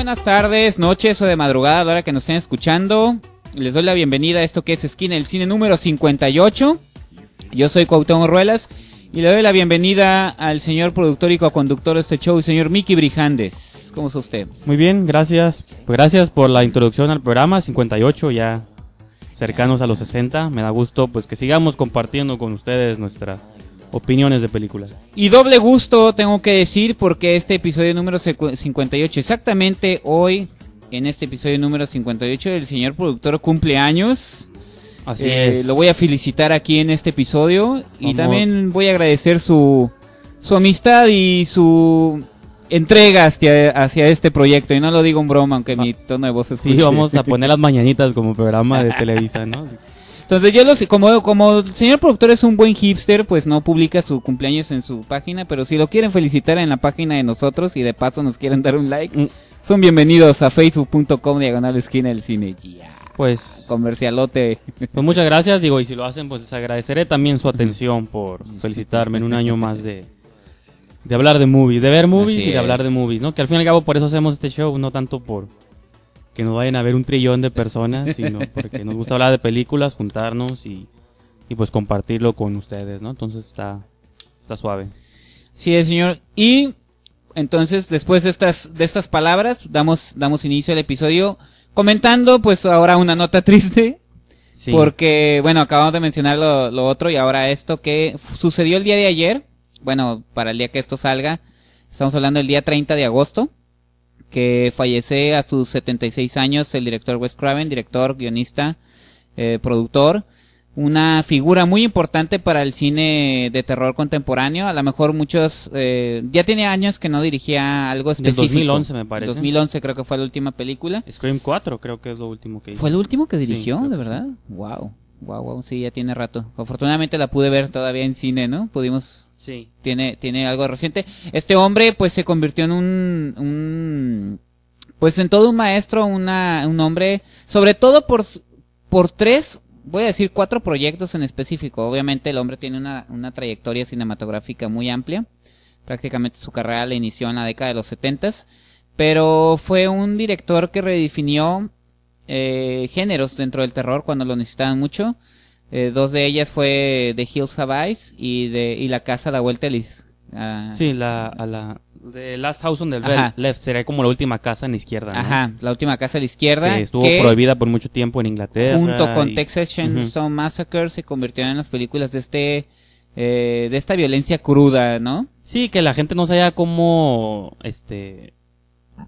buenas tardes, noches o de madrugada, ahora que nos estén escuchando. Les doy la bienvenida a esto que es Esquina del Cine número 58. Yo soy Cuauhtémoc Ruelas y le doy la bienvenida al señor productor y co-conductor de este show, señor Miki Brijandes. ¿Cómo está usted? Muy bien, gracias. Gracias por la introducción al programa 58, ya cercanos a los 60. Me da gusto pues que sigamos compartiendo con ustedes nuestras opiniones de películas. Y doble gusto tengo que decir porque este episodio número 58, exactamente hoy, en este episodio número 58, el señor productor cumpleaños. Así eh, es. Lo voy a felicitar aquí en este episodio y también voy a agradecer su, su amistad y su entrega hacia, este proyecto. Y no lo digo en broma, aunque ah. mi tono de voz es... Sí, vamos a poner las mañanitas como programa de Televisa, ¿no? Entonces yo lo como, como el señor productor es un buen hipster, pues no publica su cumpleaños en su página, pero si lo quieren felicitar en la página de nosotros y de paso nos quieren dar un like, mm. son bienvenidos a facebook.com diagonal esquina del cine. Pues comercialote. Pues muchas gracias, digo, y si lo hacen, pues les agradeceré también su atención por felicitarme en un año más de, de hablar de movies, de ver movies y de hablar de movies, ¿no? Que al fin y al cabo por eso hacemos este show, no tanto por que nos vayan a ver un trillón de personas, sino porque nos gusta hablar de películas, juntarnos y, pues compartirlo con ustedes, ¿no? Entonces está, está suave. Sí, señor. Y entonces, después de estas, de estas palabras, damos, damos inicio al episodio comentando, pues ahora una nota triste. Porque, bueno, acabamos de mencionar lo, lo otro y ahora esto que sucedió el día de ayer. Bueno, para el día que esto salga, estamos hablando del día 30 de agosto que fallece a sus 76 años el director Wes Craven, director, guionista, eh, productor, una figura muy importante para el cine de terror contemporáneo. A lo mejor muchos eh, ya tiene años que no dirigía algo específico. En 2011 me parece. 2011 creo que fue la última película. Scream 4 creo que es lo último que hizo. Fue el último que dirigió, de verdad. Wow. Wow, wow, sí, ya tiene rato. Afortunadamente la pude ver todavía en cine, ¿no? Pudimos. Sí. Tiene, tiene algo reciente. Este hombre, pues, se convirtió en un, un, pues, en todo un maestro, una, un hombre, sobre todo por, por tres, voy a decir cuatro proyectos en específico. Obviamente el hombre tiene una, una trayectoria cinematográfica muy amplia. Prácticamente su carrera la inició en la década de los setentas. Pero fue un director que redefinió eh, géneros dentro del terror cuando lo necesitaban mucho. Eh, dos de ellas fue The Hills Have Eyes y, de, y La Casa la Vuelta Elis. Ah. sí, la, a la de Last House on the Left sería como la última casa en la izquierda. Ajá, la última casa a la izquierda. Que estuvo prohibida por mucho tiempo en Inglaterra. Junto con Texas Chainsaw Massacre se convirtieron en las películas de este eh, de esta violencia cruda, ¿no? Sí, que la gente no haya como este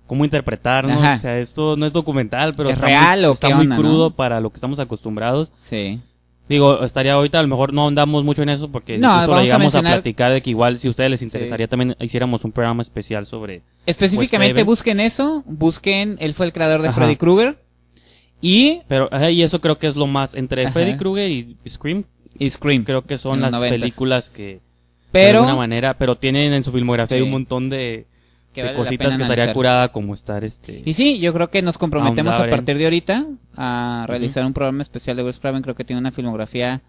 cómo interpretarnos. O sea, esto no es documental, pero ¿Es está real muy, está muy crudo para lo que estamos acostumbrados. Sí. Digo, estaría ahorita, a lo mejor no andamos mucho en eso porque no, vamos a, mencionar... platicar de que igual si a ustedes les interesaría también hiciéramos un programa especial sobre... Específicamente busquen eso, busquen, él fue el creador de Freddy Krueger y... Pero, y eso creo que es lo más, entre Freddy Krueger y Scream. Y Scream. Creo que son las películas que... Pero... De alguna manera, pero tienen en su filmografía un montón de cositas que estaría curada como estar este y sí yo creo que nos comprometemos a, partir de ahorita a realizar un programa especial de Bruce Craven creo que tiene una filmografía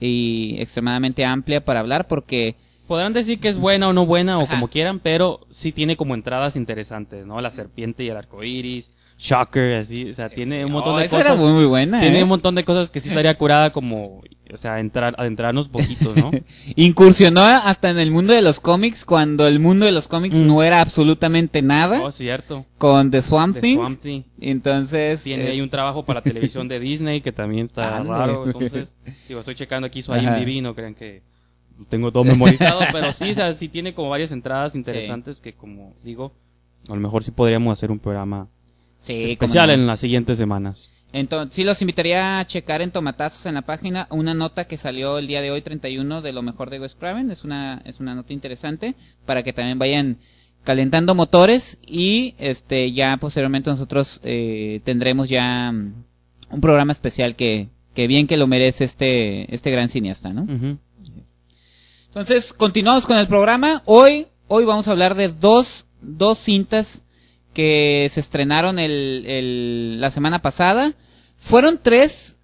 y extremadamente amplia para hablar porque podrán decir que es buena o no buena o como quieran pero sí tiene como entradas interesantes no la serpiente y el arco iris Shocker, así, o sea, tiene un montón de cosas. muy, buena. Tiene ¿eh? un montón de cosas que sí estaría curada como, o sea, entrar, adentrarnos poquito, ¿no? Incursionó hasta en el mundo de los cómics cuando el mundo de los cómics mm. no era absolutamente nada. Oh, cierto. Con The Swamp, Entonces. Tiene eh, ahí un trabajo para televisión de Disney que también está raro. Entonces, digo, estoy checando aquí su IMDb, divino, crean que tengo todo memorizado, pero sí, o sea, sí tiene como varias entradas interesantes que como digo, a lo mejor sí podríamos hacer un programa Sí, especial en las siguientes semanas. Entonces, sí los invitaría a checar en Tomatazos en la página una nota que salió el día de hoy 31 de lo mejor de West Craven, es una es una nota interesante para que también vayan calentando motores y este ya posteriormente nosotros eh, tendremos ya mm, un programa especial que que bien que lo merece este este gran cineasta, ¿no? Entonces, continuamos con el programa. Hoy hoy vamos a hablar de dos dos cintas que se estrenaron el, la semana pasada. Fueron tres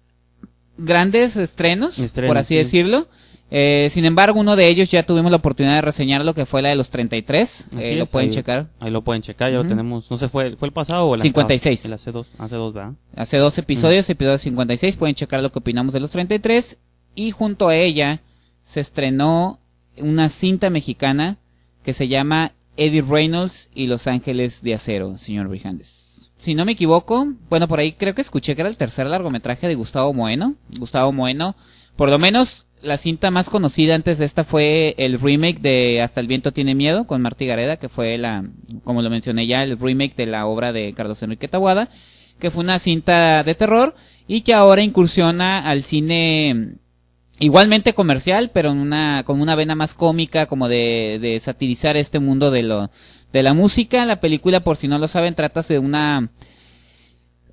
grandes estrenos, por así decirlo. Eh, sin embargo, uno de ellos ya tuvimos la oportunidad de reseñar lo que fue la de los 33. y eh, lo pueden checar. Ahí lo pueden checar, ya lo tenemos. No sé, ¿fue, fue el pasado o el 56. hace dos, hace dos, Hace episodios, episodio 56. Pueden checar lo que opinamos de los 33. Y junto a ella se estrenó una cinta mexicana que se llama Eddie Reynolds y Los Ángeles de Acero, señor Brijandes. Si no me equivoco, bueno, por ahí creo que escuché que era el tercer largometraje de Gustavo Moeno. Gustavo Moeno, por lo menos la cinta más conocida antes de esta fue el remake de Hasta el viento tiene miedo con Martí Gareda, que fue la, como lo mencioné ya, el remake de la obra de Carlos Enrique Tawada, que fue una cinta de terror y que ahora incursiona al cine igualmente comercial, pero en una, con una vena más cómica, como de, de satirizar este mundo de, lo, de la música. La película, por si no lo saben, trata de una...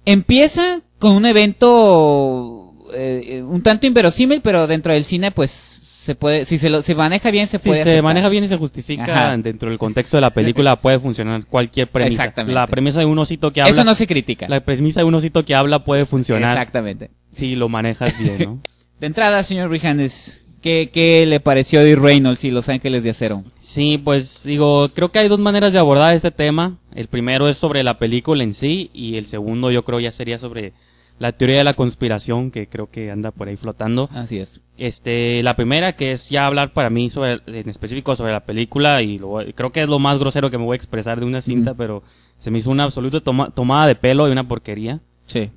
Empieza con un evento eh, un tanto inverosímil, pero dentro del cine, pues se puede, si se, lo, maneja bien, se puede. Si se maneja bien y se justifica dentro del contexto de la película, puede funcionar cualquier premisa. Exactamente. La premisa de un osito que habla. Eso no se critica. La premisa de un osito que habla puede funcionar. Exactamente. Si lo manejas bien, ¿no? De entrada, señor Brijanes, ¿qué, ¿qué, le pareció de Reynolds y Los Ángeles de Acero? Sí, pues digo, creo que hay dos maneras de abordar este tema. El primero es sobre la película en sí y el segundo yo creo ya sería sobre la teoría de la conspiración que creo que anda por ahí flotando. Así es. Este, la primera que es ya hablar para mí sobre, en específico sobre la película y lo, creo que es lo más grosero que me voy a expresar de una cinta, pero se me hizo una absoluta tomada de pelo y una porquería. Sí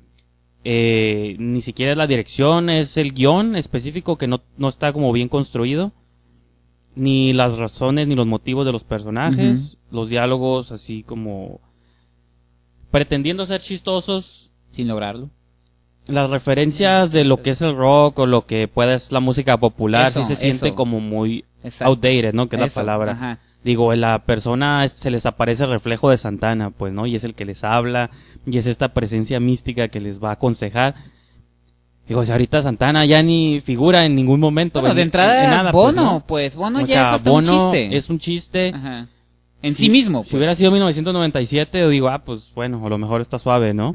eh, ni siquiera es la dirección, es el guión específico que no, no, está como bien construido, ni las razones ni los motivos de los personajes, los diálogos así como pretendiendo ser chistosos. Sin lograrlo. Las referencias de lo que es el rock o lo que pueda es la música popular, sí se siente como muy outdated, ¿no? Que es la palabra. Digo, la persona se les aparece el reflejo de Santana, pues, ¿no? Y es el que les habla, y es esta presencia mística que les va a aconsejar. Digo, si ahorita Santana ya ni figura en ningún momento. Bueno, de entrada, de nada, Bono, pues, Bono pues, ya es hasta un chiste. Es un chiste. En sí mismo. Si hubiera pues. sido 1997, digo, ah, pues bueno, a lo mejor está suave, ¿no?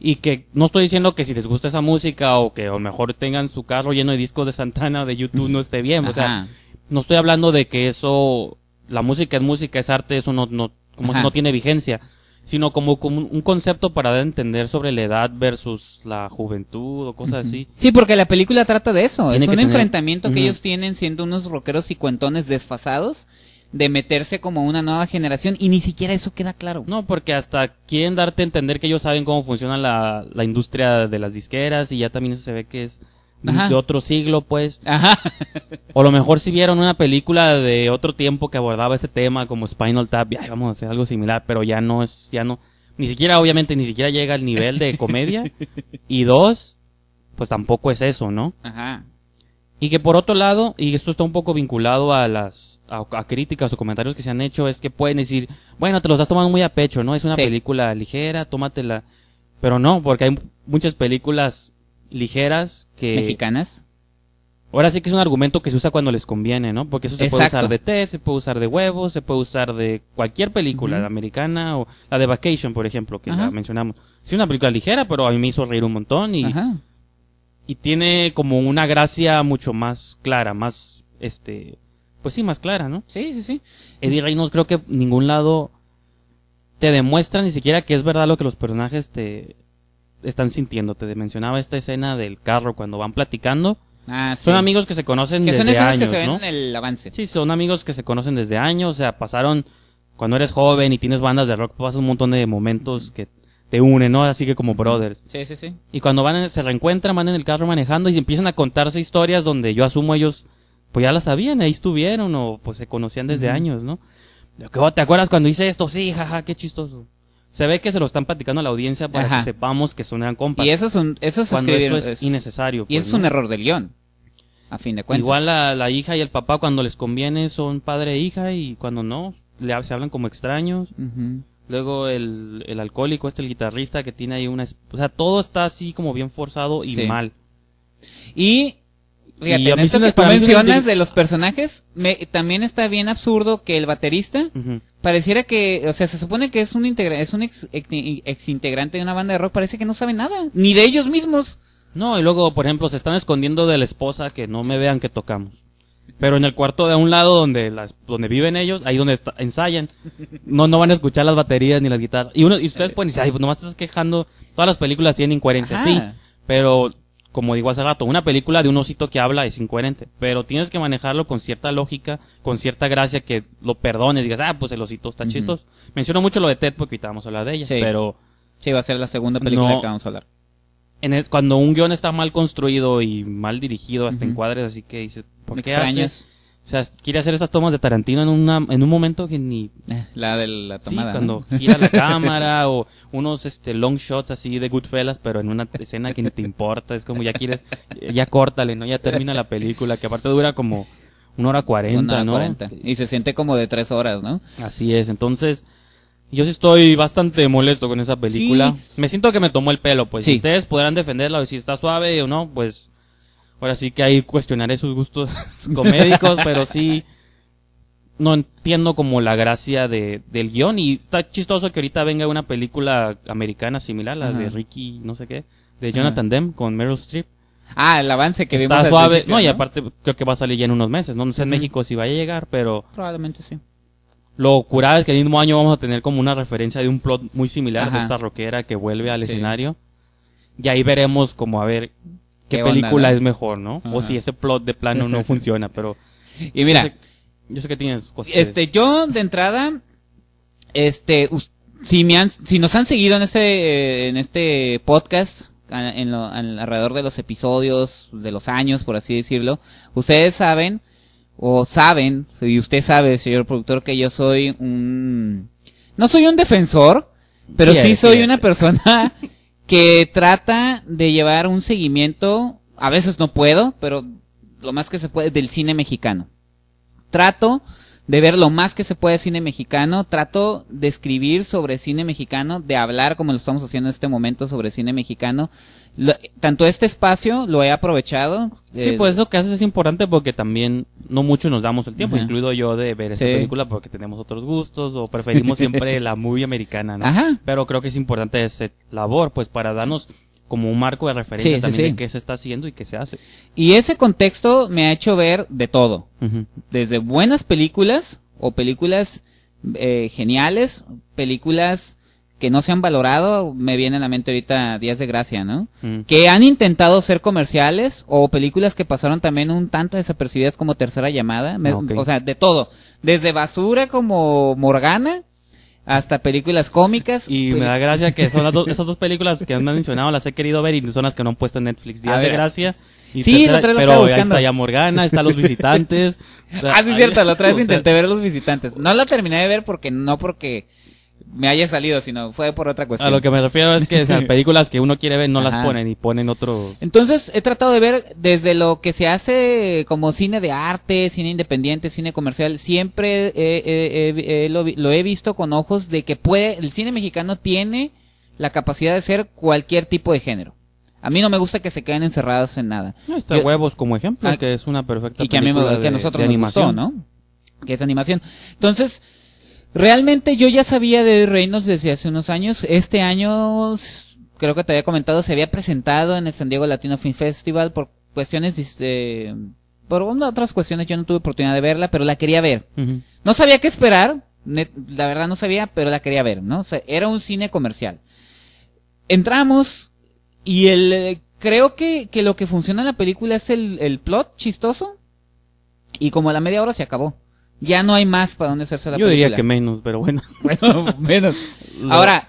Y que no estoy diciendo que si les gusta esa música o que a lo mejor tengan su carro lleno de discos de Santana de YouTube no esté bien. O sea, no estoy hablando de que eso, la música es música, es arte, eso no, no, como si no tiene vigencia sino como, como, un concepto para entender sobre la edad versus la juventud o cosas así. Sí, porque la película trata de eso. es un enfrentamiento que ellos tienen siendo unos rockeros y cuentones desfasados de meterse como una nueva generación y ni siquiera eso queda claro. No, porque hasta quieren darte a entender que ellos saben cómo funciona la, la industria de las disqueras y ya también se ve que es de otro siglo, pues. Ajá. o lo mejor si vieron una película de otro tiempo que abordaba ese tema, como Spinal Tap, ya vamos a hacer algo similar, pero ya no es, ya no, ni siquiera, obviamente, ni siquiera llega al nivel de comedia. y dos, pues tampoco es eso, ¿no? Ajá. Y que por otro lado, y esto está un poco vinculado a las a, críticas o comentarios que se han hecho, es que pueden decir, bueno, te los has tomado muy a pecho, ¿no? Es una película ligera, tómatela. Pero no, porque hay muchas películas ligeras que... Mexicanas. Ahora sí que es un argumento que se usa cuando les conviene, ¿no? Porque eso se puede usar de té, se puede usar de huevos, se puede usar de cualquier película, americana o la de Vacation, por ejemplo, que ya mencionamos. Sí, una película ligera, pero a mí me hizo reír un montón y, Ajá. y tiene como una gracia mucho más clara, más, este, pues sí, más clara, ¿no? Sí, sí, sí. Eddie Reynolds creo que ningún lado te demuestra ni siquiera que es verdad lo que los personajes te, están sintiendo. Te mencionaba esta escena del carro cuando van platicando. Ah, sí. Son amigos que se conocen desde años. Son escenas que se ven en el avance. Sí, son amigos que se conocen desde años. O sea, pasaron. Cuando eres joven y tienes bandas de rock, pasas un montón de momentos que te unen, ¿no? Así que como brothers. Sí, sí, sí. Y cuando van, se reencuentran, van en el carro manejando y empiezan a contarse historias donde yo asumo ellos, pues ya las sabían, ahí estuvieron o pues se conocían desde años, ¿no? Oh, ¿Te acuerdas cuando hice esto? Sí, jaja, qué chistoso se ve que se lo están platicando a la audiencia para que sepamos que son eran compas. Y eso es, un, eso es, innecesario. Y es pues, un error de león, a fin de cuentas. Igual la, la hija y el papá cuando les conviene son padre e hija y cuando no, le, se hablan como extraños. Luego el, el alcohólico, este el guitarrista que tiene ahí una... O sea, todo está así como bien forzado y mal. Y... Fíjate, y en que mencionas de los personajes, me, también está bien absurdo que el baterista pareciera que, o sea, se supone que es un, integra es un ex, integrante de una banda de rock, parece que no sabe nada, ni de ellos mismos. No, y luego, por ejemplo, se están escondiendo de la esposa que no me vean que tocamos. Pero en el cuarto de un lado donde las, donde viven ellos, ahí donde ensayan, no, no van a escuchar las baterías ni las guitarras. Y uno, y ustedes pueden decir, ay, pues nomás estás quejando, todas las películas tienen incoherencia, sí. Pero como digo hace rato, una película de un osito que habla es incoherente, pero tienes que manejarlo con cierta lógica, con cierta gracia que lo perdones, digas, ah, pues el osito está chistoso. Menciono mucho lo de Ted porque ahorita vamos a hablar de ella, pero... Sí, va a ser la segunda película que vamos a hablar. En el, cuando un guión está mal construido y mal dirigido, hasta encuadres, en cuadres, así que dices, ¿por qué o sea, quiere hacer esas tomas de Tarantino en, una, en un momento que ni... Eh, la de la tomada. cuando gira la cámara o unos este, long shots así de Goodfellas, pero en una escena que ni te importa. Es como ya quieres, ya córtale, ¿no? Ya termina la película, que aparte dura como una hora cuarenta, ¿no? Y se siente como de tres horas, ¿no? Así es, entonces... Yo sí estoy bastante molesto con esa película. Me siento que me tomó el pelo, pues. Si ustedes podrán defenderla o si está suave o no, pues ahora sí que ahí cuestionaré sus gustos comédicos, pero sí no entiendo como la gracia de, del guión y está chistoso que ahorita venga una película americana similar, la de Ricky, no sé qué, de Jonathan Demme con Meryl Streep. Ah, el avance que está suave. no, y aparte creo que va a salir ya en unos meses. No, sé en México si va a llegar, pero... Probablemente sí. Lo curado es que el mismo año vamos a tener como una referencia de un plot muy similar de esta rockera que vuelve al escenario. Y ahí veremos como a ver qué, película es mejor, ¿no? O si ese plot de plano no funciona, pero... Y mira, yo sé, que tienes cosas. Este, yo de entrada, este, si me han, si nos han seguido en este, en este podcast, alrededor de los episodios, de los años, por así decirlo, ustedes saben, o saben, y usted sabe, señor productor, que yo soy un, no soy un defensor, pero sí, soy una persona que trata de llevar un seguimiento, a veces no puedo, pero lo más que se puede, del cine mexicano. Trato de ver lo más que se puede cine mexicano. Trato de escribir sobre cine mexicano, de hablar como lo estamos haciendo en este momento sobre cine mexicano. tanto este espacio lo he aprovechado. Sí, eh, pues eso que haces es importante porque también no mucho nos damos el tiempo, incluido yo, de ver esa película porque tenemos otros gustos o preferimos siempre la muy americana, ¿no? Ajá. Pero creo que es importante esa labor, pues para darnos como un marco de referencia también qué se está haciendo y qué se hace. Y ese contexto me ha hecho ver de todo. Desde buenas películas o películas eh, geniales, películas que no se han valorado, me viene a la mente ahorita Días de Gracia, ¿no? Que han intentado ser comerciales o películas que pasaron también un tanto desapercibidas como Tercera Llamada, ah, o sea, de todo. Desde basura como Morgana hasta películas cómicas. Y me da gracia que son las dos, esas dos películas que han mencionado, las he querido ver y son las que no han puesto en Netflix. Días de gracia. Y sí, pero está ya Morgana, está Los Visitantes. ah, es cierto, la otra vez intenté ver Los Visitantes. No la terminé de ver porque no porque me haya salido, sino fue por otra cuestión. A lo que me refiero es que las películas que uno quiere ver no las ponen y ponen otros. Entonces he tratado de ver desde lo que se hace como cine de arte, cine independiente, cine comercial, siempre lo, he visto con ojos de que puede, el cine mexicano tiene la capacidad de ser cualquier tipo de género. A mí no me gusta que se queden encerrados en nada. No, está huevos como ejemplo, ah, que es una perfecta y que a me, a nosotros nos gustó, ¿no? Que es animación. Entonces, Realmente yo ya sabía de Reinos desde hace unos años. Este año, creo que te había comentado, se había presentado en el San Diego Latino Film Festival por cuestiones, eh, por otras cuestiones yo no tuve oportunidad de verla, pero la quería ver. No sabía qué esperar, la verdad no sabía, pero la quería ver, ¿no? O sea, era un cine comercial. Entramos y el, eh, creo que, lo que funciona en la película es el, el plot chistoso y como a la media hora se acabó ya no hay más para donde hacerse la película. Yo diría que menos, pero bueno. bueno, menos. Ahora,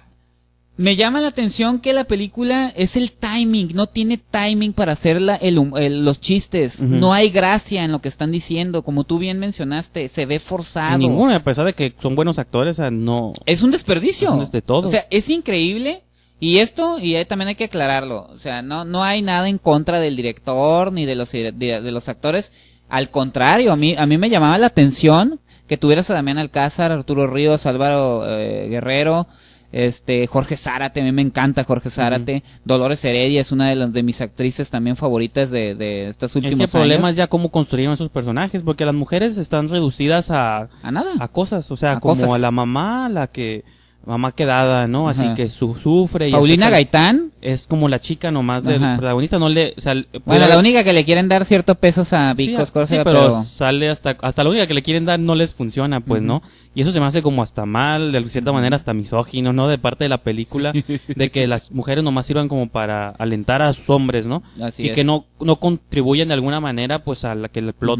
me llama la atención que la película es el timing, no tiene timing para hacer el, los chistes, no hay gracia en lo que están diciendo, como tú bien mencionaste, se ve forzado. Ninguno, a pesar de que son buenos actores, no. Es un desperdicio. Es de todo. O sea, es increíble. Y esto, y también hay que aclararlo, o sea, no, no hay nada en contra del director ni de los, de los actores, al contrario, a mí, a mí me llamaba la atención que tuvieras a Damián Alcázar, Arturo Ríos, Álvaro eh, Guerrero, este Jorge Zárate, a mí me encanta Jorge Zárate, Dolores Heredia es una de las de mis actrices también favoritas de, de estos últimas. Problemas ya cómo construyeron esos personajes, porque las mujeres están reducidas a a nada, a cosas, o sea, como a la mamá, la que mamá quedada, ¿no? Así que su, sufre. Y Paulina Gaitán. Es como la chica nomás del protagonista, no le, o bueno, la única que le quieren dar ciertos pesos a Picos cosas pero... pero, sale hasta, hasta la única que le quieren dar no les funciona, pues, ¿no? Y eso se me hace como hasta mal, de cierta manera hasta misógino, ¿no? De parte de la película, de que las mujeres nomás sirvan como para alentar a sus hombres, ¿no? Así y que no, no contribuyen de alguna manera, pues, a la que el plot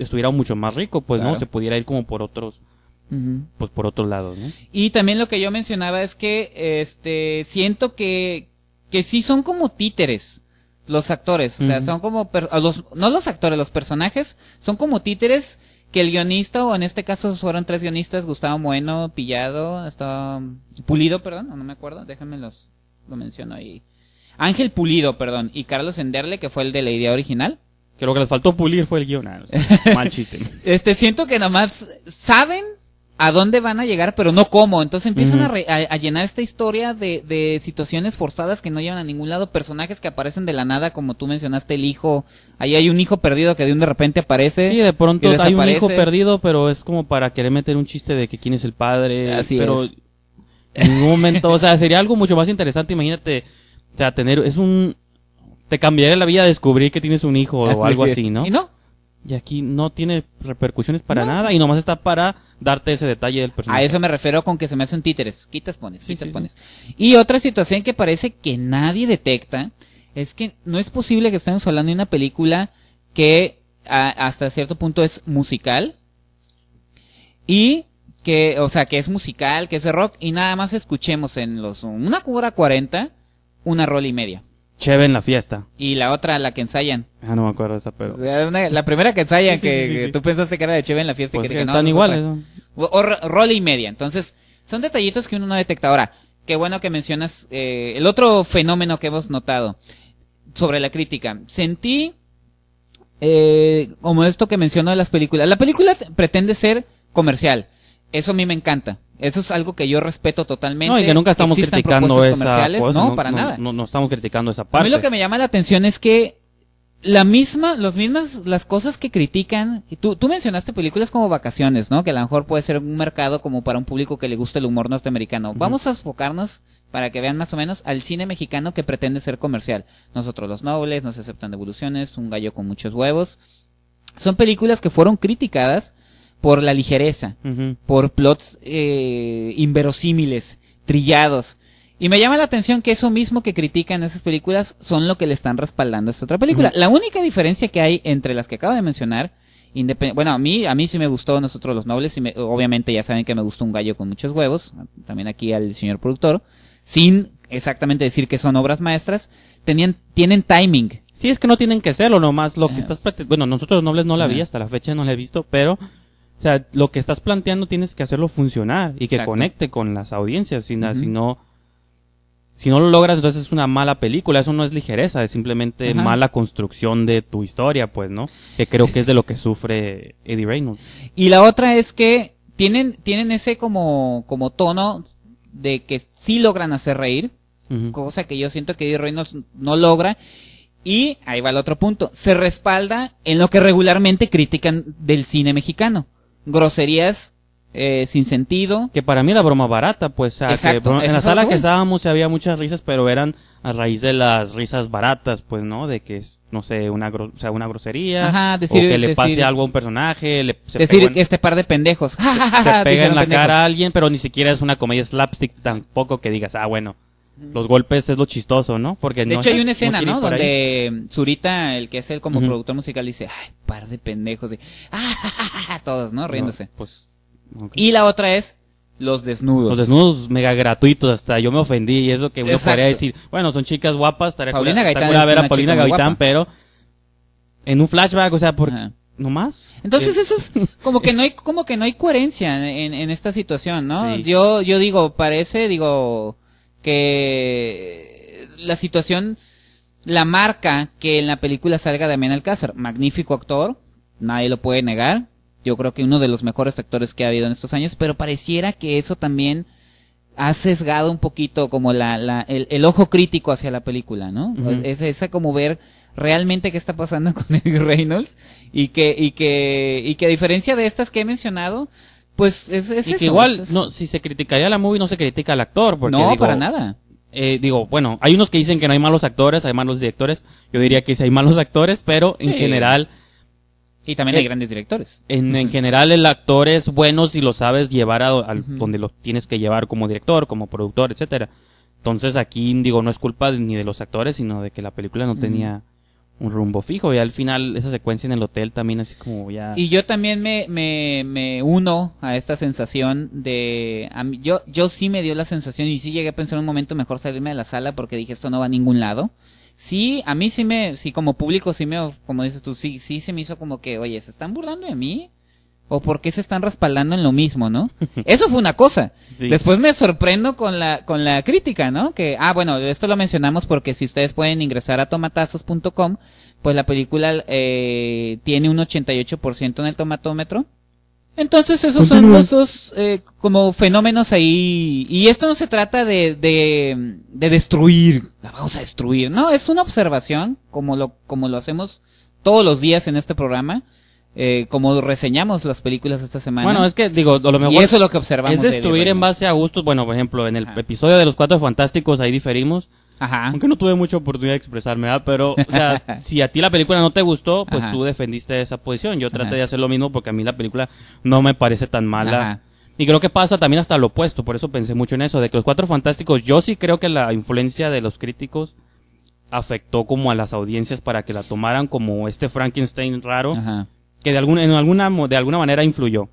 estuviera mucho más rico, pues, ¿no? Se pudiera ir como por otros, pues por otro lado ¿no? Y también lo que yo mencionaba es que, este, siento que, que sí son como títeres los actores, o sea, son como, los, no los actores, los personajes son como títeres que el guionista, o en este caso fueron tres guionistas, Gustavo Bueno, Pillado, está Pulido, perdón, no me acuerdo, déjenme los, lo menciono ahí. Ángel Pulido, perdón, y Carlos Enderle, que fue el de la idea original. Que lo que les faltó pulir fue el guion. Ah, mal chiste. Este, siento que nomás saben a dónde van a llegar, pero no cómo. Entonces empiezan a, re, a, llenar esta historia de, de, situaciones forzadas que no llevan a ningún lado, personajes que aparecen de la nada, como tú mencionaste, el hijo. Ahí hay un hijo perdido que de un de repente aparece. Sí, de pronto hay un hijo perdido, pero es como para querer meter un chiste de que quién es el padre. Así pero En un momento, o sea, sería algo mucho más interesante, imagínate, o sea, tener, es un, te cambiaría la vida descubrir que tienes un hijo o algo así, ¿no? Y no. Y aquí no tiene repercusiones para nada y nomás está para darte ese detalle del personaje. A eso me refiero con que se me hacen títeres. Quitas, pones, quitas, pones. Y otra situación que parece que nadie detecta es que no es posible que estemos hablando de una película que hasta cierto punto es musical y que, o sea, que es musical, que es de rock y nada más escuchemos en los una hora cuarenta una rol y media cheve en la fiesta. Y la otra, la que ensayan. Ah, no me acuerdo esa, pero. la primera que ensayan que, tú pensaste que era de cheve en la fiesta. Pues que, están no, iguales. No. O, y media. Entonces, son detallitos que uno no detecta. Ahora, qué bueno que mencionas eh, el otro fenómeno que hemos notado sobre la crítica. Sentí eh, como esto que menciono de las películas. La película pretende ser comercial. Eso a mí me encanta. Eso es algo que yo respeto totalmente. No, y que nunca estamos criticando esa no, para nada. No, estamos criticando esa parte. A mí lo que me llama la atención es que la misma, las mismas, las cosas que critican, y tú, tú mencionaste películas como Vacaciones, ¿no? Que a lo mejor puede ser un mercado como para un público que le gusta el humor norteamericano. Vamos a enfocarnos para que vean más o menos al cine mexicano que pretende ser comercial. Nosotros los nobles, no se aceptan devoluciones, un gallo con muchos huevos. Son películas que fueron criticadas por la ligereza, por plots eh, inverosímiles, trillados. Y me llama la atención que eso mismo que critican esas películas son lo que le están respaldando a esta otra película. La única diferencia que hay entre las que acabo de mencionar, bueno, a mí, a mí sí me gustó Nosotros los Nobles, y obviamente ya saben que me gustó un gallo con muchos huevos, también aquí al señor productor, sin exactamente decir que son obras maestras, tenían, tienen timing. Sí, es que no tienen que serlo, nomás lo que Bueno, Nosotros los Nobles no la vi, hasta la fecha no la he visto, pero o sea, lo que estás planteando tienes que hacerlo funcionar y que conecte con las audiencias. Si, si, no, si no lo logras, entonces es una mala película. Eso no es ligereza, es simplemente mala construcción de tu historia, pues, ¿no? Que creo que es de lo que sufre Eddie Reynolds. Y la otra es que tienen, tienen ese como, como tono de que sí logran hacer reír, cosa que yo siento que Eddie Reynolds no logra. Y ahí va el otro punto. Se respalda en lo que regularmente critican del cine mexicano groserías eh, sin sentido. Que para mí la broma barata, pues. en la sala que estábamos había muchas risas, pero eran a raíz de las risas baratas, pues, ¿no? De que no sé, una, sea, una grosería. o que le pase algo a un personaje. Le, decir, este par de pendejos. Se, pega en la cara a alguien, pero ni siquiera es una comedia slapstick tampoco que digas, ah, bueno los golpes es lo chistoso, ¿no? Porque de hecho hay una escena, ¿no? Donde eh, Zurita, el que es el como productor musical, dice, ay, par de pendejos, y, ah, todos, ¿no? Riéndose. pues, Y la otra es los desnudos. Los desnudos mega gratuitos, hasta yo me ofendí y eso que uno podría decir. Bueno, son chicas guapas, estaría Paulina A ver a Paulina Gaitán, pero en un flashback, o sea, por... nomás ¿No más? Entonces eso es como que no hay como que no hay coherencia en, en esta situación, ¿no? Yo yo digo, parece, digo, que la situación la marca que en la película salga Damián Alcázar. Magnífico actor, nadie lo puede negar. Yo creo que uno de los mejores actores que ha habido en estos años, pero pareciera que eso también ha sesgado un poquito como la, la el, ojo crítico hacia la película, ¿no? es, esa como ver realmente qué está pasando con Eddie Reynolds y que, y que, y que a diferencia de estas que he mencionado, pues es, que igual, no, si se criticaría la movie, no se critica al actor. Porque, no, digo, para nada. Eh, digo, bueno, hay unos que dicen que no hay malos actores, hay malos directores. Yo diría que sí hay malos actores, pero en general... Y también hay eh, grandes directores. En, general, el actor es bueno si lo sabes llevar a, donde lo tienes que llevar como director, como productor, etcétera. Entonces aquí, digo, no es culpa ni de los actores, sino de que la película no tenía un rumbo fijo. Y al final esa secuencia en el hotel también así como ya... Y yo también me, me, me uno a esta sensación de... A mí, yo, yo sí me dio la sensación y sí llegué a pensar un momento mejor salirme de la sala porque dije esto no va a ningún lado. Sí, a mí sí me, sí como público sí me, como dices tú, sí, sí se me hizo como que, oye, se están burlando de mí o por qué se están respaldando en lo mismo, ¿no? Eso fue una cosa. Después me sorprendo con la, con la crítica, ¿no? Que, ah, bueno, esto lo mencionamos porque si ustedes pueden ingresar a tomatazos.com, pues la película eh, tiene un 88% en el tomatómetro. Entonces esos son esos eh, como fenómenos ahí. Y esto no se trata de, de, de destruir, la vamos a destruir, no, es una observación, como lo, como lo hacemos todos los días en este programa eh, como reseñamos las películas esta semana. Bueno, es que digo, lo mejor... Y eso es lo que observamos. Es destruir en base a gustos. Bueno, por ejemplo, en el episodio de Los Cuatro Fantásticos ahí diferimos. Ajá. Aunque no tuve mucha oportunidad de expresarme, Pero, o sea, si a ti la película no te gustó, pues tú defendiste esa posición. Yo traté de hacer lo mismo porque a mí la película no me parece tan mala. Y creo que pasa también hasta lo opuesto, por eso pensé mucho en eso, de que los Cuatro Fantásticos, yo sí creo que la influencia de los críticos afectó como a las audiencias para que la tomaran como este Frankenstein raro. Ajá que de alguna, en alguna, de alguna manera influyó.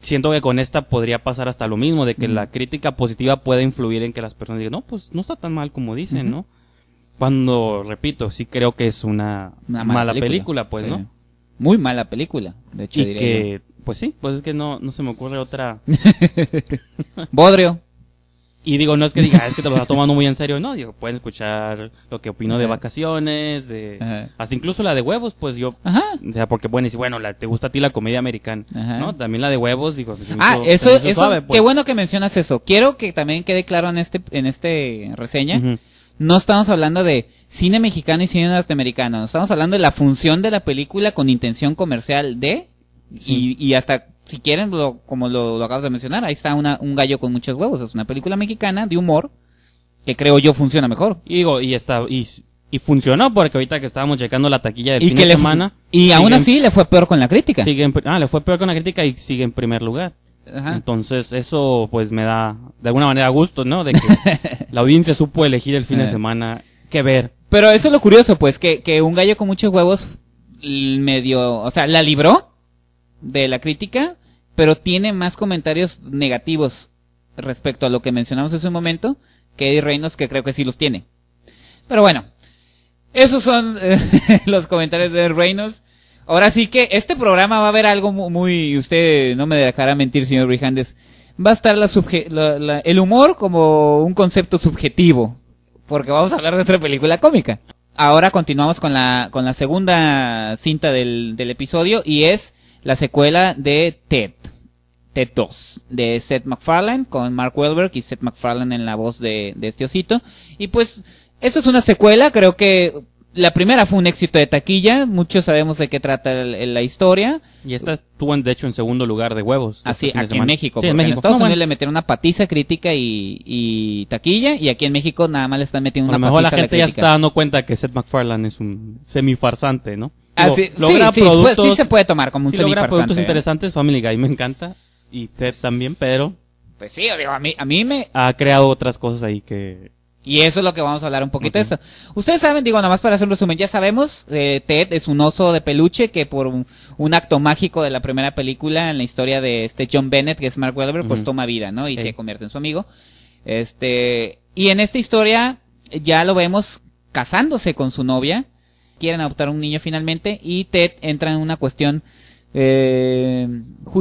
Siento que con esta podría pasar hasta lo mismo, de que la crítica positiva puede influir en que las personas digan, no, pues no está tan mal como dicen, ¿no? Cuando, repito, sí creo que es una, mala, película. pues, ¿no? Muy mala película, de hecho. Y que, pues sí, pues es que no, no se me ocurre otra. Bodrio. Y digo, no es que diga, ah, es que te lo estás tomando muy en serio, no, digo, pueden escuchar lo que opino de vacaciones, de hasta incluso la de huevos, pues yo, Ajá. o sea, porque bueno, y si bueno, la, te gusta a ti la comedia americana, ¿no? También la de huevos, digo, Ah, eso eso pues. qué bueno que mencionas eso. Quiero que también quede claro en este en este reseña, no estamos hablando de cine mexicano y cine norteamericano, estamos hablando de la función de la película con intención comercial de y, y hasta si quieren, como lo, acabas de mencionar, ahí está una, un gallo con muchos huevos. Es una película mexicana de humor que creo yo funciona mejor. Y digo, y está, y, funcionó porque ahorita que estábamos checando la taquilla del fin de semana. Y aún así le fue peor con la crítica. Sigue ah, le fue peor con la crítica y sigue en primer lugar. Entonces, eso pues me da de alguna manera gusto, ¿no? De que la audiencia supo elegir el fin de eh. semana que ver. Pero eso es lo curioso, pues, que, que un gallo con muchos huevos medio, o sea, la libró de la crítica, pero tiene más comentarios negativos respecto a lo que mencionamos hace un momento que Eddie Reynolds, que creo que sí los tiene. Pero bueno, esos son eh, los comentarios de Reynolds. Ahora sí que este programa va a ver algo muy, usted no me dejará mentir, señor Brijandes. Va a estar el humor como un concepto subjetivo, porque vamos a hablar de otra película cómica. Ahora continuamos con la, con la segunda cinta del episodio y es la secuela de Ted, Ted 2, de Seth MacFarlane, con Mark Wahlberg y Seth MacFarlane en la voz de, de este osito. Y pues, eso es una secuela, creo que la primera fue un éxito de taquilla, muchos sabemos de qué trata la historia. Y esta estuvo, de hecho, en segundo lugar de huevos. Este Así, en México. en Estados Unidos le metieron una patiza crítica y, y, taquilla, y aquí en México nada más le están metiendo una patiza. A lo mejor la gente ya está dando cuenta que Seth MacFarlane es un semifarsante, ¿no? sí, sí, pues, sí se puede tomar como un sí logra productos ¿eh? interesantes, Family Guy me encanta, y Ted también, pero... Pues sí, digo, a mí, a mí me... Ha creado otras cosas ahí que... Y eso es lo que vamos a hablar un poquito de eso. Ustedes saben, digo, más para hacer un resumen, ya sabemos, eh, Ted es un oso de peluche que por un, acto mágico de la primera película en la historia de este John Bennett, que es Mark Wahlberg, pues toma vida, ¿no? Y se convierte en su amigo. Este, y en esta historia ya lo vemos casándose con su novia, quieren adoptar un niño finalmente y Ted entra en una cuestión eh,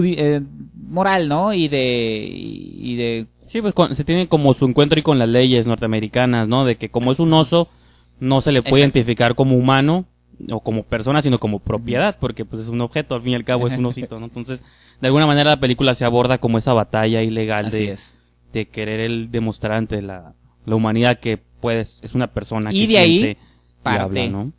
eh, moral, ¿no? Y de, de... Sí, pues se tiene como su encuentro y con las leyes norteamericanas, ¿no? De que como es un oso, no se le puede identificar como humano o como persona, sino como propiedad, porque pues es un objeto, al fin y al cabo es un osito, ¿no? Entonces, de alguna manera la película se aborda como esa batalla ilegal de, es. de querer el demostrar ante la, humanidad que puedes, es una persona y que de siente ahí parte, y ¿no?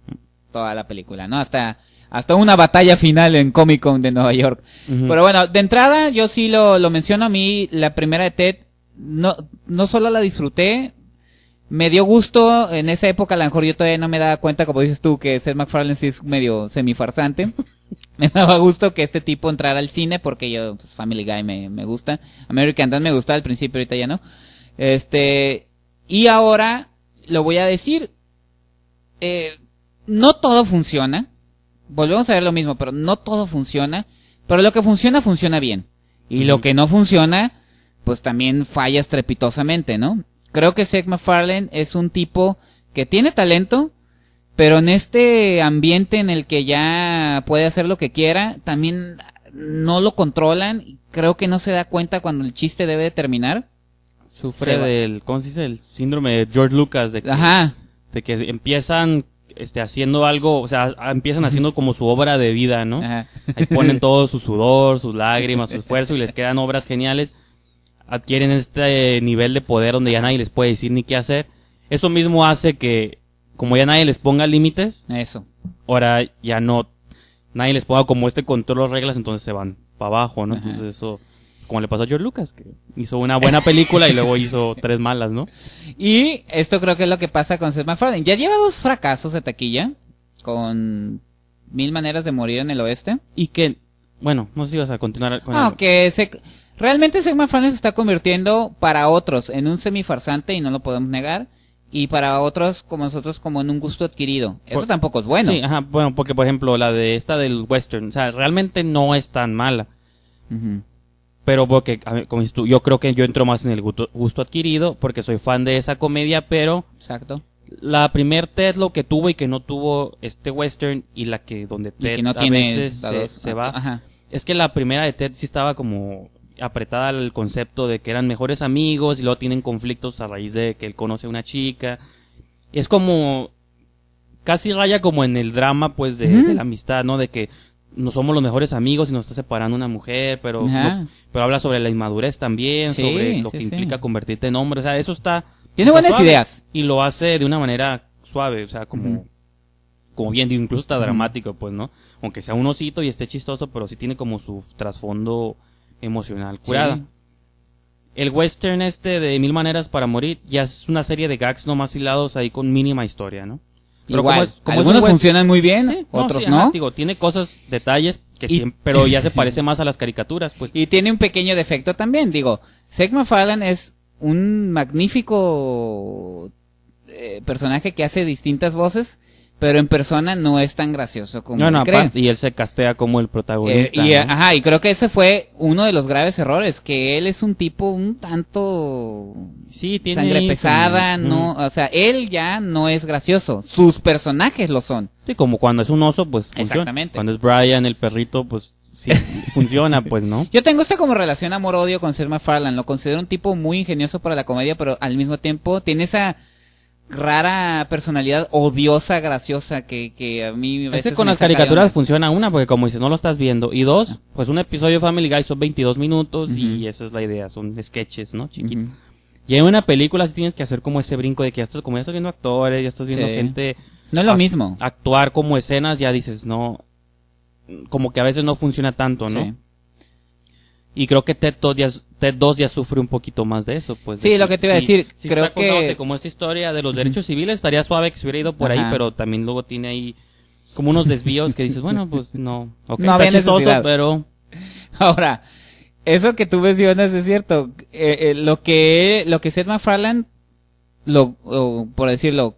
toda la película, ¿no? Hasta, hasta una batalla final en Comic Con de Nueva York. Pero bueno, de entrada yo sí lo, lo menciono a mí, la primera de Ted, no, no solo la disfruté, me dio gusto, en esa época a lo mejor yo todavía no me daba cuenta, como dices tú, que Seth MacFarlane sí es medio semifarsante. me daba gusto que este tipo entrara al cine porque yo, pues Family Guy me, me gusta. American Dad me gusta al principio, ahorita ya no. Este, y ahora lo voy a decir. Eh, no todo funciona. Volvemos a ver lo mismo, pero no todo funciona. Pero lo que funciona, funciona bien. Y lo que no funciona, pues también falla estrepitosamente, ¿no? Creo que Seth Farland es un tipo que tiene talento, pero en este ambiente en el que ya puede hacer lo que quiera, también no lo controlan. Y creo que no se da cuenta cuando el chiste debe terminar. Sufre del, ¿cómo se dice? El síndrome de George Lucas. De que empiezan este, haciendo algo, o sea, empiezan haciendo como su obra de vida, ¿no? Ahí ponen todo su sudor, sus lágrimas, su esfuerzo y les quedan obras geniales. Adquieren este nivel de poder donde ya nadie les puede decir ni qué hacer. Eso mismo hace que, como ya nadie les ponga límites. Eso. Ahora ya no, nadie les ponga como este control las reglas, entonces se van para abajo, ¿no? Entonces eso como le pasó a George Lucas, que hizo una buena película y luego hizo tres malas, ¿no? Y esto creo que es lo que pasa con Seth MacFarlane. Ya lleva dos fracasos de taquilla con Mil Maneras de Morir en el Oeste. Y que, bueno, no sé si vas a continuar con No, que Realmente Seth MacFarlane se está convirtiendo para otros en un semifarsante y no lo podemos negar. Y para otros como nosotros como en un gusto adquirido. Eso tampoco es bueno. Sí, ajá, bueno, porque por ejemplo la de esta del western, o sea, realmente no es tan mala pero porque como tú, yo creo que yo entro más en el gusto, adquirido porque soy fan de esa comedia, pero exacto. La primer Ted lo que tuvo y que no tuvo este western y la que donde Ted a veces se, va. Es que la primera de Ted sí estaba como apretada al concepto de que eran mejores amigos y luego tienen conflictos a raíz de que él conoce a una chica. Es como casi raya como en el drama pues de, de la amistad, ¿no? De que no somos los mejores amigos y nos está separando una mujer, pero pero habla sobre la inmadurez también, sobre lo que implica convertirte en hombre, o sea, eso está tiene buenas ideas y lo hace de una manera suave, o sea, como como bien incluso está dramático, pues, ¿no? Aunque sea un osito y esté chistoso, pero sí tiene como su trasfondo emocional curada. El western este de Mil maneras para morir ya es una serie de gags nomás hilados ahí con mínima historia, ¿no? Pero como algunos funcionan muy bien, otros no. digo, tiene cosas, detalles, que pero ya se parece más a las caricaturas. Pues. Y tiene un pequeño defecto también, digo, Sigma MacFarlane es un magnífico eh, personaje que hace distintas voces, pero en persona no es tan gracioso como no, él y él se castea como el protagonista. Eh, y, eh, Ajá, y creo que ese fue uno de los graves errores, que él es un tipo un tanto sí, tiene sangre pesada, no, mm. o sea, él ya no es gracioso, sus personajes lo son. Sí, como cuando es un oso, pues funciona. Exactamente. Cuando es Brian el perrito, pues sí funciona, pues, ¿no? Yo tengo esta como relación amor-odio con Sir MacFarlane, lo considero un tipo muy ingenioso para la comedia, pero al mismo tiempo tiene esa rara personalidad odiosa, graciosa, que, que a mí... A este veces Ese con las caricaturas funciona una, porque como dices, no lo estás viendo. Y dos, pues un episodio de Family Guy son 22 minutos y esa es la idea, son sketches, ¿no? Chiquitos. Y en una película sí tienes que hacer como ese brinco de que ya estás, como ya estás viendo actores, ya estás viendo gente... No es lo mismo. Actuar como escenas, ya dices, no... Como que a veces no funciona tanto, ¿no? Y creo que Ted Todd ya Ted 2 ya sufre un poquito más de eso, pues. Sí, lo que te iba a decir, creo que... Como esta historia de los derechos civiles, estaría suave que se hubiera ido por ahí, pero también luego tiene ahí como unos desvíos que dices, bueno, pues no. Okay, no pero... Ahora, eso que tú mencionas es cierto. Eh, eh, lo que, lo que Seth MacFarlane, lo, por decirlo,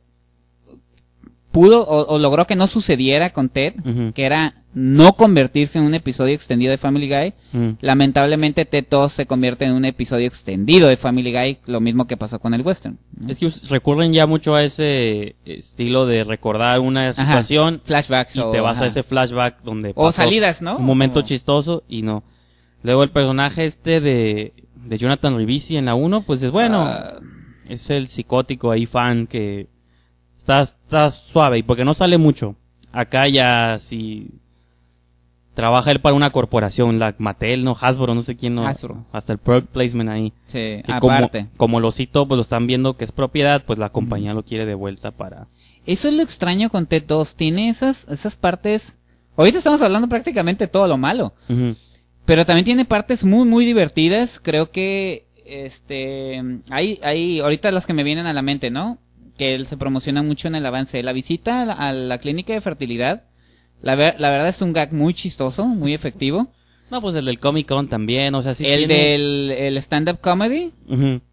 o, logró que no sucediera con Ted, que era no convertirse en un episodio extendido de Family Guy. Lamentablemente Ted todo se convierte en un episodio extendido de Family Guy, lo mismo que pasó con el western. Es que recurren ya mucho a ese estilo de recordar una situación, flashbacks y te vas a ese flashback donde o salidas, ¿no? Un momento chistoso y no. Luego el personaje este de Jonathan Ribisi en la 1, pues es bueno. Ah. Es el psicótico ahí fan que está, suave y porque no sale mucho. Acá ya si trabaja él para una corporación, la Mattel, no Hasbro, no sé quién, no, hasta el product placement ahí. Sí, aparte. Como, como lo pues lo están viendo que es propiedad, pues la compañía lo quiere de vuelta para. Eso es lo extraño con T2, tiene esas, esas partes. Ahorita estamos hablando prácticamente todo lo malo. Pero también tiene partes muy, muy divertidas. Creo que, este, hay, hay, ahorita las que me vienen a la mente, ¿no? que él se promociona mucho en el avance. La visita a la, clínica de fertilidad, la, la, verdad es un gag muy chistoso, muy efectivo. No, pues el del Comic Con también, o sea, sí El del el stand-up comedy,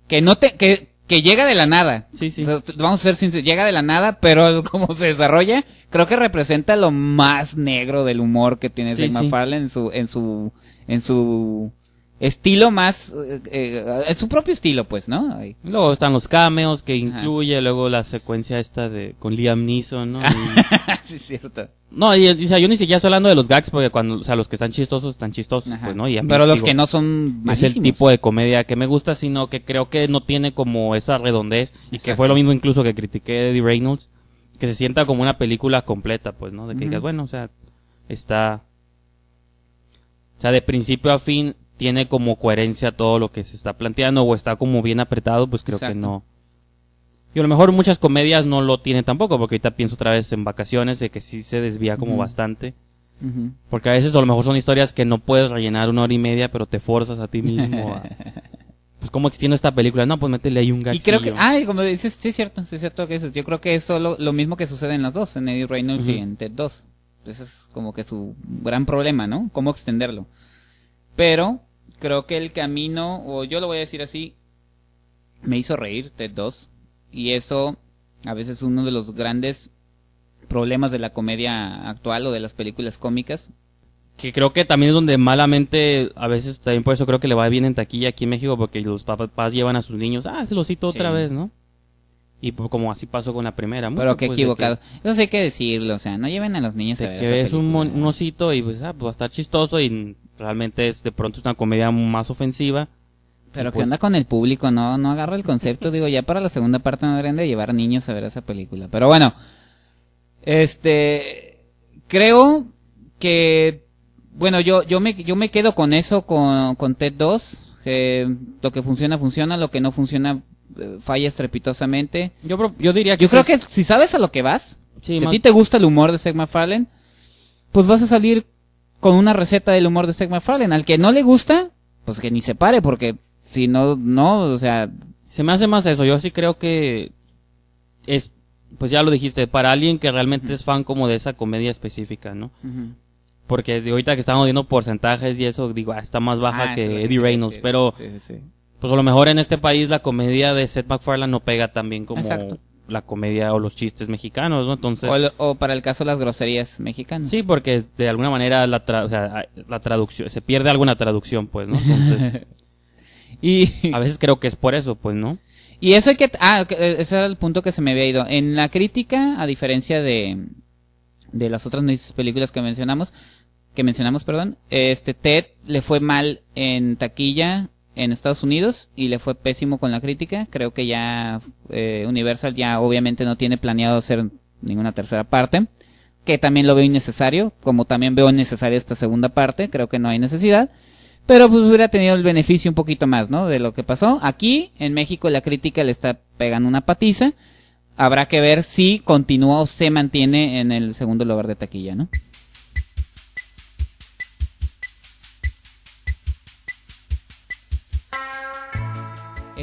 que no te, que, que llega de la nada. Sí, sí. Vamos a ser sinceros, llega de la nada, pero como se desarrolla, creo que representa lo más negro del humor que tiene sí, Seth en su, en su, en su estilo más eh, eh su propio estilo pues no luego están los cameos que incluye luego la secuencia esta de con Liam Neeson no sí cierto no yo ni siquiera estoy hablando de los gags porque cuando o sea los que están chistosos están chistosos pues, no pero los que no son es el tipo de comedia que me gusta sino que creo que no tiene como esa redondez y que fue lo mismo incluso que critiqué de Eddie Reynolds que se sienta como una película completa pues no de que digas bueno o sea está o sea de principio a fin tiene como coherencia todo lo que se está planteando o está como bien apretado, pues creo que no. Y a lo mejor muchas comedias no lo tienen tampoco, porque ahorita pienso otra vez en vacaciones, de que sí se desvía como bastante. Porque a veces a lo mejor son historias que no puedes rellenar una hora y media, pero te forzas a ti mismo a... Pues cómo extiendo esta película, no, pues métele ahí un gatillo. Y creo que, ay, como dices, sí es cierto, sí es cierto que eso. Yo creo que es solo lo mismo que sucede en las dos, en Eddie Reynolds y en Ted 2. Ese es como que su gran problema, ¿no? Cómo extenderlo. Pero creo que el camino, o yo lo voy a decir así, me hizo reír de 2. Y eso a veces uno de los grandes problemas de la comedia actual o de las películas cómicas. Que creo que también es donde malamente, a veces también por eso creo que le va bien en taquilla aquí en México, porque los papás llevan a sus niños, ah, se lo cito otra vez, ¿no? Y pues, como así pasó con la primera. Pero qué pues, equivocado. no Eso qué hay que decirlo, o sea, no lleven a los niños a ver. Que es un, un, osito y pues, ah, pues va a estar chistoso y Realmente es de pronto es una comedia más ofensiva. Pero que ¿qué pues con el público? No, no agarra el concepto. Digo, ya para la segunda parte no deberían de llevar niños a ver esa película. Pero bueno, este, creo que, bueno, yo, yo me, yo me quedo con eso, con, con TED 2. Que lo que funciona, funciona. Lo que no funciona, eh, falla estrepitosamente. Yo, yo diría que... Yo creo que si sabes a lo que vas, si a ti te gusta el humor de Seth Fallen, pues vas a salir con una receta del humor de Seth MacFarlane. Al que no le gusta, pues que ni se pare, porque si no, no, o sea... Se me hace más eso. Yo sí creo que es, pues ya lo dijiste, para alguien que realmente es fan como de esa comedia específica, ¿no? Porque de ahorita que estamos viendo porcentajes y eso, digo, ah, está más baja ah, que Eddie Reynolds, pero... pues a lo mejor en este país la comedia de Seth MacFarlane no pega tan bien como, Exacto la comedia o los chistes mexicanos, ¿no? Entonces... O, para el caso las groserías mexicanas. Sí, porque de alguna manera la, la traducción, se pierde alguna traducción, pues, ¿no? Entonces... y... A veces creo que es por eso, pues, ¿no? Y eso hay que... Ah, e-, ese era el punto que se me había ido. En la crítica, a diferencia de, de las otras películas que mencionamos, que mencionamos, perdón, este Ted le fue mal en taquilla en Estados Unidos y le fue pésimo con la crítica. Creo que ya eh, Universal ya obviamente no tiene planeado hacer ninguna tercera parte, que también lo veo innecesario, como también veo innecesaria esta segunda parte, creo que no hay necesidad. Pero pues hubiera tenido el beneficio un poquito más, ¿no? De lo que pasó. Aquí, en México, la crítica le está pegando una patiza. Habrá que ver si continúa o se mantiene en el segundo lugar de taquilla, ¿no?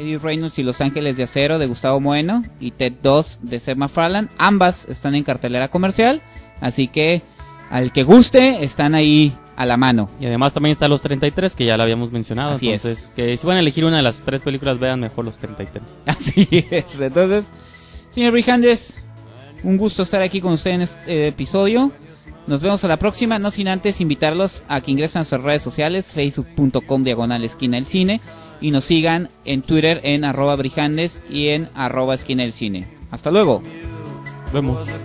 Eddie Reynolds y Los Ángeles de Acero de Gustavo bueno y Ted 2 de Seth MacFarlane. Ambas están en cartelera comercial, así que al que guste están ahí a la mano. Y además también está los 33 que ya lo habíamos mencionado, así es. que si van a elegir una de las tres películas vean mejor los 33. Así es. Entonces, señor Brijandes, un gusto estar aquí con usted en este episodio. Nos vemos a la próxima, no sin antes invitarlos a que ingresen a sus redes sociales, facebook.com diagonal esquina del cine, y nos sigan en Twitter en arroba brijandes y en arroba esquina del cine. Hasta luego. Vemos.